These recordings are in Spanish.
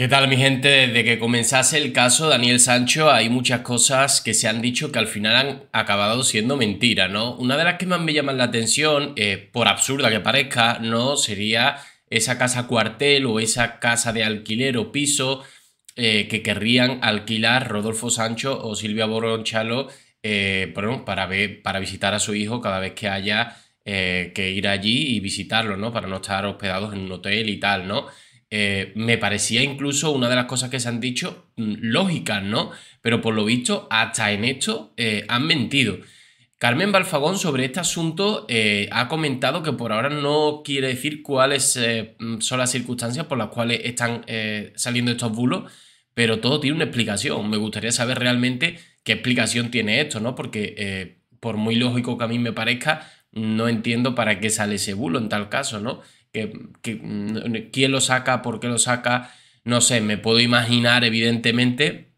¿Qué tal mi gente? Desde que comenzase el caso Daniel Sancho hay muchas cosas que se han dicho que al final han acabado siendo mentira, ¿no? Una de las que más me llaman la atención, eh, por absurda que parezca, ¿no? Sería esa casa cuartel o esa casa de alquiler o piso eh, que querrían alquilar Rodolfo Sancho o Silvia Boronchalo eh, para, para visitar a su hijo cada vez que haya que ir allí y visitarlo, ¿no? Para no estar hospedados en un hotel y tal, ¿no? Eh, me parecía incluso una de las cosas que se han dicho mm, lógicas, ¿no? Pero por lo visto, hasta en esto eh, han mentido. Carmen Balfagón sobre este asunto eh, ha comentado que por ahora no quiere decir cuáles mm, son las circunstancias por las cuales están saliendo estos bulos, pero todo tiene una explicación. Me gustaría saber realmente qué explicación tiene esto, ¿no? Porque por muy lógico que a mí me parezca, no entiendo para qué sale ese bulo en tal caso, ¿no? que, mm, quién lo saca, por qué lo saca, no sé, me puedo imaginar evidentemente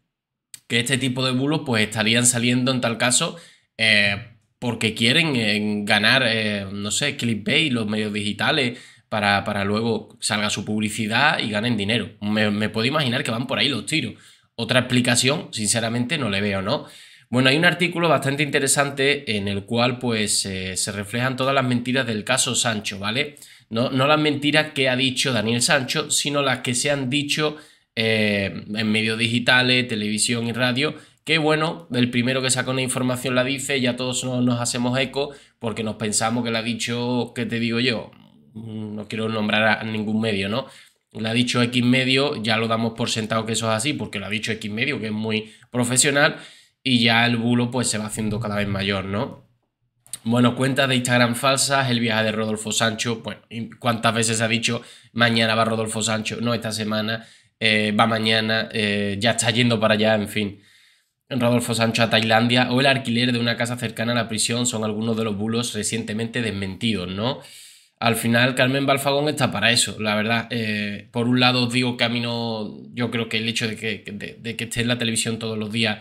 que este tipo de bulos pues estarían saliendo en tal caso eh, porque quieren eh, ganar, eh, no sé, clickbait, los medios digitales, para, para, luego salga su publicidad y ganen dinero. Me, puedo imaginar que van por ahí los tiros. Otra explicación, sinceramente, no le veo, ¿no? Bueno, hay un artículo bastante interesante en el cual pues se reflejan todas las mentiras del caso Sancho, ¿vale? No, las mentiras que ha dicho Daniel Sancho, sino las que se han dicho eh, en medios digitales, televisión y radio, que bueno, el primero que saca una información la dice, ya todos nos, hacemos eco porque nos pensamos que la ha dicho, ¿qué te digo yo? Mm, no quiero nombrar a ningún medio, ¿no? La ha dicho X medio, ya lo damos por sentado que eso es así, porque lo ha dicho X medio, que es muy profesional, y ya el bulo pues se va haciendo cada vez mayor, ¿no? Bueno, cuentas de Instagram falsas, el viaje de Rodolfo Sancho, bueno, ¿cuántas veces ha dicho mañana va Rodolfo Sancho? No esta semana, eh, va mañana, eh, ya está yendo para allá, en fin. Rodolfo Sancho a Tailandia o el alquiler de una casa cercana a la prisión son algunos de los bulos recientemente desmentidos, ¿no? Al final Carmen Balfagón está para eso, la verdad. Eh, por un lado digo que a mí no, yo creo que el hecho de que, de que esté en la televisión todos los días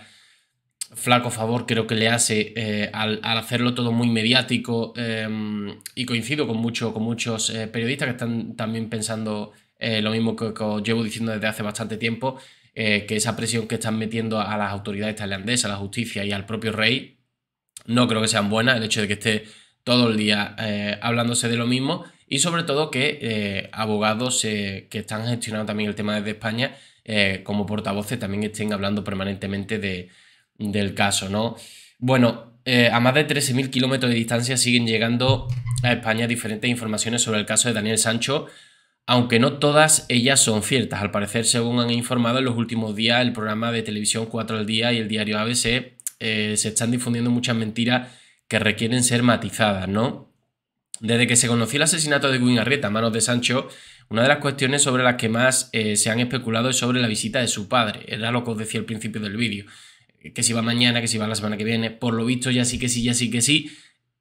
flaco favor creo que le hace eh, al, hacerlo todo muy mediático em, y coincido con, mucho, con muchos eh, periodistas que están también pensando eh, lo mismo que, que, os llevo diciendo desde hace bastante tiempo, que esa presión que están metiendo a las autoridades tailandesas, a la justicia y al propio rey, no creo que sean buenas, el hecho de que esté todo el día hablándose de lo mismo y sobre todo que abogados que están gestionando también el tema desde España como portavoces también estén hablando permanentemente de del caso, ¿no? Bueno, eh, a más de 13.000 kilómetros de distancia siguen llegando a España diferentes informaciones sobre el caso de Daniel Sancho, aunque no todas ellas son ciertas. Al parecer, según han informado en los últimos días, el programa de televisión 4 al día y el diario ABC eh, se están difundiendo muchas mentiras que requieren ser matizadas, ¿no? Desde que se conoció el asesinato de Guin a manos de Sancho, una de las cuestiones sobre las que más eh, se han especulado es sobre la visita de su padre. Era lo que os decía al principio del vídeo que si va mañana, que si va la semana que viene. Por lo visto, ya sí que sí, ya sí que sí.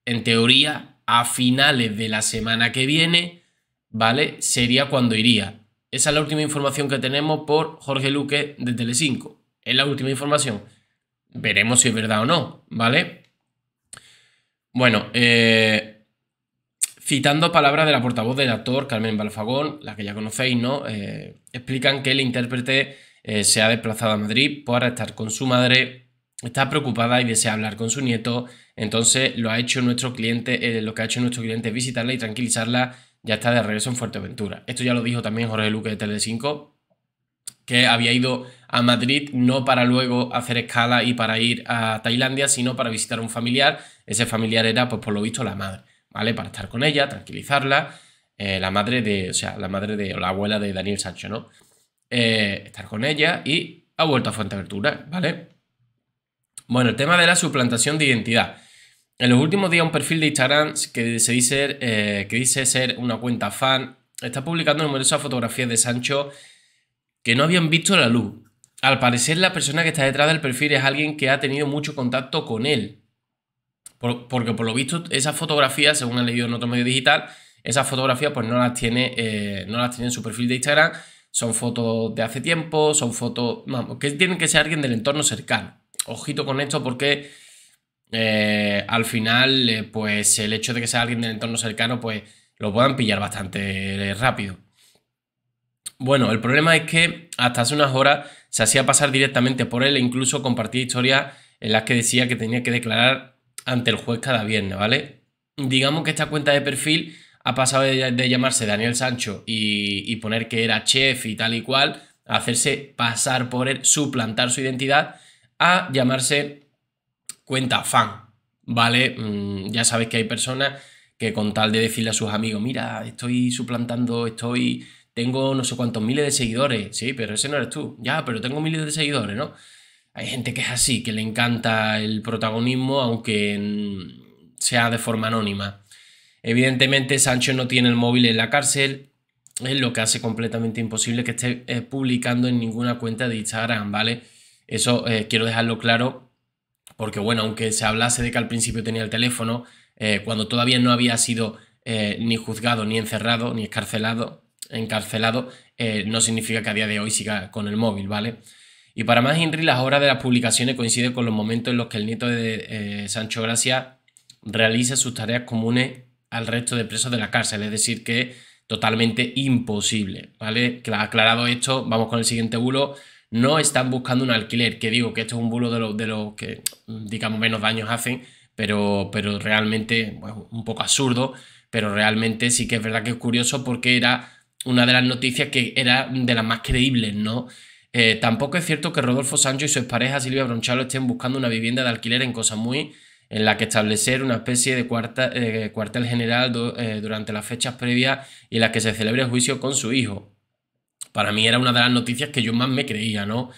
En teoría, a finales de la semana que viene, ¿vale? Sería cuando iría. Esa es la última información que tenemos por Jorge Luque de Telecinco. Es la última información. Veremos si es verdad o no, ¿vale? Bueno, eh, citando palabras de la portavoz del actor Carmen Balfagón, la que ya conocéis, ¿no? Eh, explican que el intérprete eh, se ha desplazado a Madrid para estar con su madre, está preocupada y desea hablar con su nieto, entonces lo, ha hecho nuestro cliente, eh, lo que ha hecho nuestro cliente es visitarla y tranquilizarla, ya está de regreso en Fuerteventura. Esto ya lo dijo también Jorge Luque de T5: que había ido a Madrid no para luego hacer escala y para ir a Tailandia, sino para visitar a un familiar. Ese familiar era, pues por lo visto, la madre, ¿vale? Para estar con ella, tranquilizarla. Eh, la madre de, o sea, la madre de, o la abuela de Daniel Sancho, ¿no? Eh, estar con ella y ha vuelto a Abertura, ¿vale? Bueno, el tema de la suplantación de identidad. En los últimos días un perfil de Instagram que, se dice, eh, que dice ser una cuenta fan está publicando numerosas fotografías de Sancho que no habían visto la luz. Al parecer la persona que está detrás del perfil es alguien que ha tenido mucho contacto con él. porque por lo visto esas fotografías, según he leído en otro medio digital, esas fotografías pues no las tiene, eh, no las tiene en su perfil de Instagram son fotos de hace tiempo, son fotos, vamos, que tienen que ser alguien del entorno cercano. Ojito con esto porque eh, al final, eh, pues el hecho de que sea alguien del entorno cercano, pues lo puedan pillar bastante eh, rápido. Bueno, el problema es que hasta hace unas horas se hacía pasar directamente por él e incluso compartía historias en las que decía que tenía que declarar ante el juez cada viernes, ¿vale? Digamos que esta cuenta de perfil ha pasado de, llamarse Daniel Sancho y, poner que era chef y tal y cual, a hacerse pasar por él, suplantar su identidad, a llamarse cuenta fan, ¿vale? Mm, ya sabes que hay personas que con tal de decirle a sus amigos, mira, estoy suplantando, estoy tengo no sé cuántos miles de seguidores. Sí, pero ese no eres tú. Ya, pero tengo miles de seguidores, ¿no? Hay gente que es así, que le encanta el protagonismo, aunque mm, sea de forma anónima. Evidentemente Sancho no tiene el móvil en la cárcel, es lo que hace completamente imposible que esté eh, publicando en ninguna cuenta de Instagram, ¿vale? Eso eh, quiero dejarlo claro, porque bueno, aunque se hablase de que al principio tenía el teléfono, eh, cuando todavía no había sido ni juzgado, ni encerrado, ni encarcelado, no significa que a día de hoy siga con el móvil, ¿vale? Y para más Henry, las horas de las publicaciones coinciden con los momentos en los que el nieto de Sancho Gracia realiza sus tareas comunes al resto de presos de la cárcel, es decir, que totalmente imposible, ¿vale? Que aclarado esto, vamos con el siguiente bulo. No están buscando un alquiler, que digo que esto es un bulo de los de lo que, digamos, menos daños hacen, pero, pero realmente, bueno, un poco absurdo, pero realmente sí que es verdad que es curioso porque era una de las noticias que era de las más creíbles, ¿no? Eh, tampoco es cierto que Rodolfo Sancho y su expareja Silvia Bronchalo estén buscando una vivienda de alquiler en Cosa Muy, en la que establecer una especie de eh, cuartel general eh, durante las fechas previas y en la que se celebre el juicio con su hijo. Para mí era una de las noticias que yo más me creía, ¿no?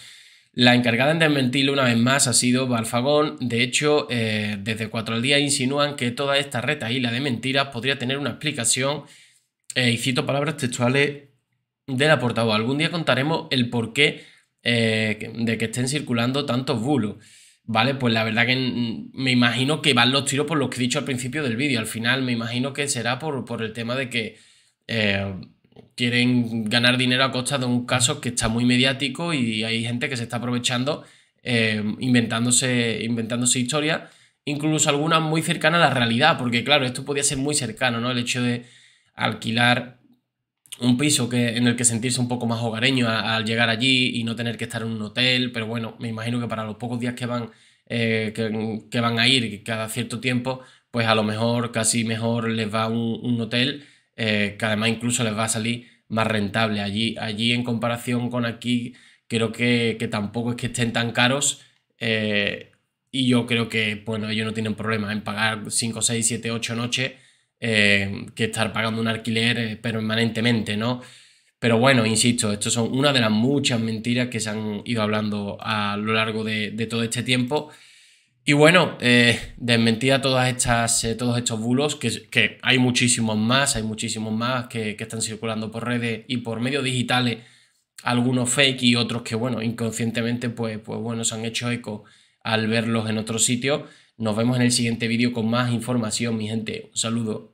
La encargada en desmentirlo una vez más ha sido Balfagón. De hecho, eh, desde Cuatro al Día insinúan que toda esta reta la de mentiras podría tener una explicación. y cito palabras textuales de la portavoz. Algún día contaremos el porqué qué de que estén circulando tantos bulos. ¿vale? Pues la verdad que me imagino que van los tiros por los que he dicho al principio del vídeo. Al final me imagino que será por, el tema de que eh, quieren ganar dinero a costa de un caso que está muy mediático y hay gente que se está aprovechando eh, inventándose, inventándose historias, incluso algunas muy cercanas a la realidad, porque claro, esto podía ser muy cercano, ¿no? El hecho de alquilar un piso que, en el que sentirse un poco más hogareño al llegar allí y no tener que estar en un hotel, pero bueno, me imagino que para los pocos días que van, eh, que, van a ir cada cierto tiempo, pues a lo mejor casi mejor les va un, hotel, eh, que además incluso les va a salir más rentable. Allí, allí en comparación con aquí, creo que, tampoco es que estén tan caros. Eh, y yo creo que, bueno, ellos no tienen problemas en pagar 5, 6, 7, 8 noches eh, que estar pagando un alquiler eh, permanentemente, ¿no? Pero bueno, insisto, esto son una de las muchas mentiras que se han ido hablando a lo largo de, todo este tiempo. Y bueno, eh, desmentida todas estas, todos estos bulos, que, que, hay muchísimos más, hay muchísimos más que, que, están circulando por redes y por medios digitales, algunos fake y otros que, bueno, inconscientemente, pues, pues bueno, se han hecho eco al verlos en otros sitios. Nos vemos en el siguiente vídeo con más información, mi gente. Un saludo.